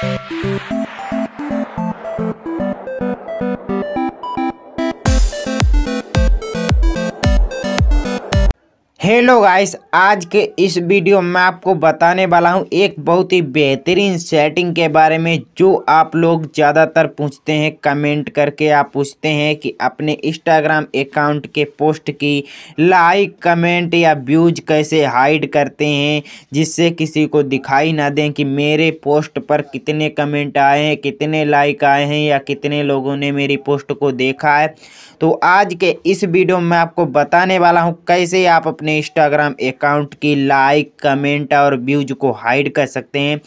Thank you. Hello guys आज के इस वीडियो में आपको बताने वाला हूं एक बहुत ही बेहतरीन सेटिंग के बारे में जो आप लोग ज़्यादातर पूछते हैं कमेंट करके आप पूछते हैं कि अपने इंस्टाग्राम अकाउंट के पोस्ट की लाइक कमेंट या व्यूज कैसे हाइड करते हैं जिससे किसी को दिखाई ना दें कि मेरे पोस्ट पर कितने कमेंट आए हैं कितने लाइक आए हैं या कितने लोगों ने मेरी पोस्ट को देखा है तो आज के इस वीडियो में आपको बताने वाला हूँ कैसे आप अपने इंस्टाग्राम अकाउंट की लाइक कमेंट और व्यूज को हाइड कर सकते हैं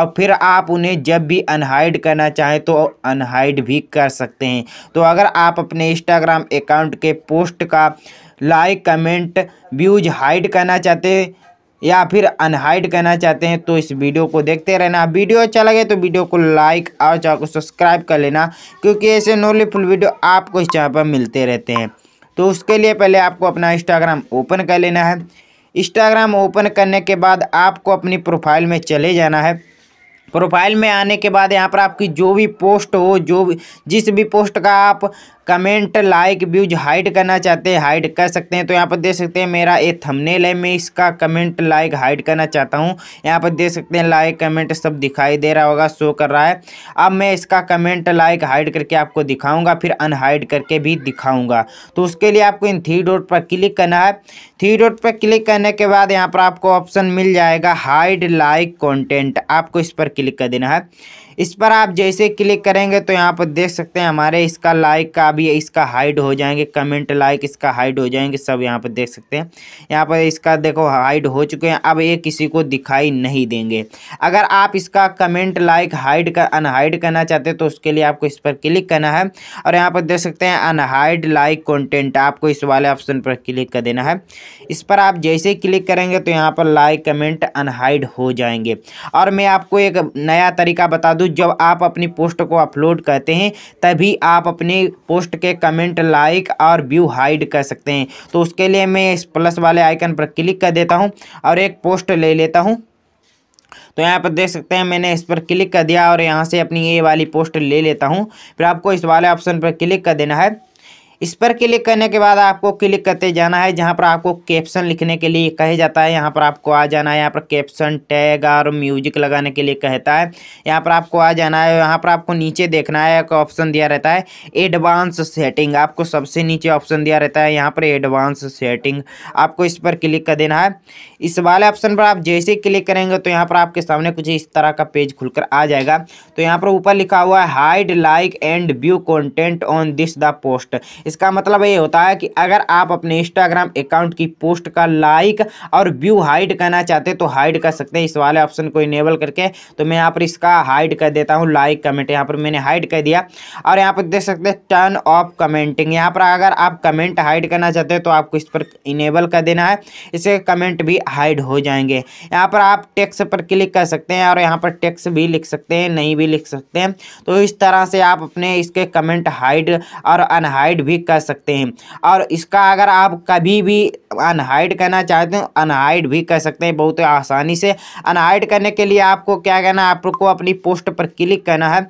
और फिर आप उन्हें जब भी अनहाइड करना चाहें तो अनहाइड भी कर सकते हैं तो अगर आप अपने इंस्टाग्राम अकाउंट के पोस्ट का लाइक कमेंट व्यूज हाइड करना चाहते हैं या फिर अनहाइड करना चाहते हैं तो इस वीडियो को देखते रहना वीडियो अच्छा लगे तो वीडियो को लाइक और चैनल को सब्सक्राइब कर लेना क्योंकि ऐसे नॉलेजफुल वीडियो आपको इस चैनल पर मिलते रहते हैं तो उसके लिए पहले आपको अपना इंस्टाग्राम ओपन कर लेना है इंस्टाग्राम ओपन करने के बाद आपको अपनी प्रोफाइल में चले जाना है प्रोफाइल में आने के बाद यहाँ पर आपकी जो भी पोस्ट हो जो भी जिस भी पोस्ट का आप कमेंट लाइक व्यूज हाइड करना चाहते हैं हाइड कर सकते हैं तो यहाँ पर देख सकते हैं मेरा ये थंबनेल है मैं इसका कमेंट लाइक हाइड करना चाहता हूँ यहाँ पर देख सकते हैं लाइक कमेंट सब दिखाई दे रहा होगा शो कर रहा है अब मैं इसका कमेंट लाइक हाइड करके आपको दिखाऊंगा फिर अनहाइड करके भी दिखाऊंगा तो उसके लिए आपको इन थ्री डॉट पर क्लिक करना है थ्री डॉट पर क्लिक करने के बाद यहाँ पर आपको ऑप्शन मिल जाएगा हाइड लाइक कॉन्टेंट आपको इस पर क्लिक कर देना है इस पर आप जैसे क्लिक करेंगे तो यहाँ पर देख सकते हैं हमारे इसका लाइक का भी इसका हाइड हो जाएंगे कमेंट लाइक इसका हाइड हो जाएंगे सब यहाँ पर देख सकते हैं यहाँ पर इसका देखो हाइड हो चुके हैं अब ये किसी को दिखाई नहीं देंगे अगर आप इसका कमेंट लाइक हाइड का अनहाइड करना चाहते हैं तो उसके लिए आपको इस पर क्लिक करना है और यहाँ पर देख सकते हैं अनहाइड लाइक कॉन्टेंट आपको इस वाले ऑप्शन पर क्लिक कर देना है इस पर आप जैसे क्लिक करेंगे तो यहाँ पर लाइक कमेंट अनहाइड हो जाएंगे और मैं आपको एक नया तरीका बता दूँ साधु तो जब आप अपनी पोस्ट को अपलोड करते हैं तभी आप अपने पोस्ट के कमेंट लाइक और व्यू हाइड कर सकते हैं तो उसके लिए मैं इस प्लस वाले आइकन पर क्लिक कर देता हूँ और एक पोस्ट ले लेता हूँ तो यहाँ पर देख सकते हैं मैंने इस पर क्लिक कर दिया और यहाँ से अपनी ये वाली पोस्ट ले लेता हूँ फिर आपको इस वाले ऑप्शन पर क्लिक कर देना है इस पर क्लिक करने के बाद आपको क्लिक करते जाना है जहाँ पर आपको कैप्शन लिखने के लिए कहे जाता है यहाँ पर आपको आ जाना है यहाँ पर कैप्शन टैग और म्यूजिक लगाने के लिए कहता है यहाँ पर आपको आ जाना है यहाँ पर आपको नीचे देखना है एक ऑप्शन दिया रहता है एडवांस सेटिंग आपको सबसे नीचे ऑप्शन दिया रहता है यहाँ पर एडवांस सेटिंग आपको इस पर क्लिक कर देना है इस वाले ऑप्शन पर आप जैसे क्लिक करेंगे तो यहाँ पर आपके सामने कुछ इस तरह का पेज खुलकर आ जाएगा तो यहाँ पर ऊपर लिखा हुआ है hide like and view content on this the post इसका मतलब ये होता है कि अगर आप अपने इंस्टाग्राम अकाउंट की पोस्ट का लाइक और व्यू हाइड करना चाहते हैं तो हाइड कर सकते हैं इस वाले ऑप्शन को इनेबल करके तो मैं यहाँ पर इसका हाइड कर देता हूँ लाइक कमेंट यहाँ पर मैंने हाइड कर दिया और यहाँ पर देख सकते हैं टर्न ऑफ कमेंटिंग यहाँ पर अगर आप कमेंट हाइड करना चाहते हैं तो आपको इस पर इनेबल कर देना है इससे कमेंट भी हाइड हो जाएंगे यहाँ पर आप टेक्स पर क्लिक कर सकते हैं और यहाँ पर टेक्स भी लिख सकते हैं नहीं भी लिख सकते हैं तो इस तरह से आप अपने इसके कमेंट हाइड और अनहाइड भी भी कर सकते हैं और इसका अगर आप कभी भी अनहाइड करना चाहते हैं अनहाइड भी कर सकते हैं बहुत आसानी से अनहाइड करने के लिए आपको क्या करना है आपको अपनी पोस्ट पर क्लिक करना है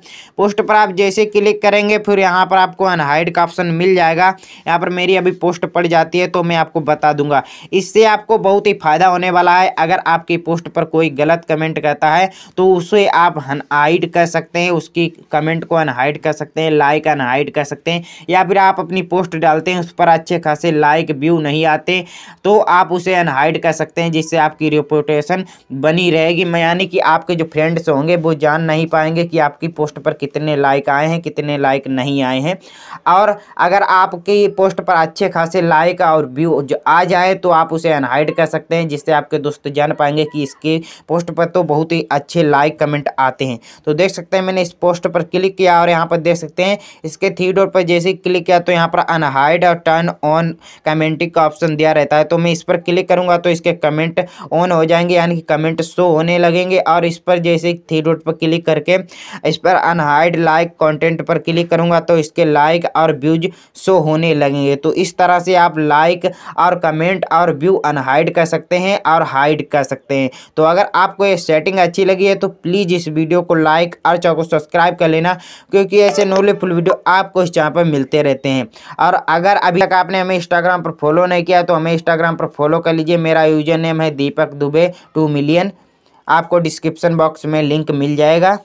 पोस्ट पर आप जैसे क्लिक करेंगे फिर यहाँ पर आपको अनहाइड का ऑप्शन मिल जाएगा यहाँ पर मेरी अभी पोस्ट पड़ जाती है तो मैं आपको बता दूंगा इससे आपको बहुत ही फ़ायदा होने वाला है अगर आपकी पोस्ट पर कोई गलत कमेंट करता है तो उसे आप अनहाइड कर सकते हैं उसकी कमेंट को अनहाइड कर सकते हैं लाइक अनहाइड कर सकते हैं या फिर आप अपने अपनी पोस्ट डालते हैं उस पर अच्छे खासे लाइक व्यू नहीं आते तो आप उसे अनहाइड कर सकते हैं जिससे आपकी रिपोर्टेशन बनी रहेगी यानी कि आपके जो फ्रेंड्स होंगे वो जान नहीं पाएंगे कि आपकी पोस्ट पर कितने लाइक आए हैं कितने लाइक नहीं आए हैं और अगर आपकी पोस्ट पर अच्छे खासे लाइक और व्यू आ जाए तो आप उसे अनहाइड कर सकते हैं जिससे आपके दोस्त जान पाएंगे कि इसके पोस्ट पर तो बहुत ही अच्छे लाइक कमेंट आते हैं तो देख सकते हैं मैंने इस पोस्ट पर क्लिक किया और यहाँ पर देख सकते हैं इसके थ्री डॉट पर जैसे क्लिक किया तो यहाँ यहाँ पर अनहाइड और टर्न ऑन कमेंटिंग का ऑप्शन दिया रहता है तो मैं इस पर क्लिक करूँगा तो इसके कमेंट ऑन हो जाएंगे यानी कि कमेंट शो होने लगेंगे और इस पर जैसे थ्री डॉट पर क्लिक करके इस पर अनहाइड लाइक कॉन्टेंट पर क्लिक करूँगा तो इसके लाइक और व्यूज शो होने लगेंगे तो इस तरह से आप लाइक और कमेंट और व्यू अनहाइड कर सकते हैं और हाइड कर सकते हैं तो अगर आपको ये सेटिंग अच्छी लगी है तो प्लीज़ इस वीडियो को लाइक और चैनल को सब्सक्राइब कर लेना क्योंकि ऐसे नॉलेजफुल वीडियो आपको इस चैनल पर मिलते रहते हैं और अगर अभी तक आपने हमें इंस्टाग्राम पर फॉलो नहीं किया तो हमें इंस्टाग्राम पर फॉलो कर लीजिए मेरा यूजर नेम है दीपक दुबे टू मिलियन आपको डिस्क्रिप्शन बॉक्स में लिंक मिल जाएगा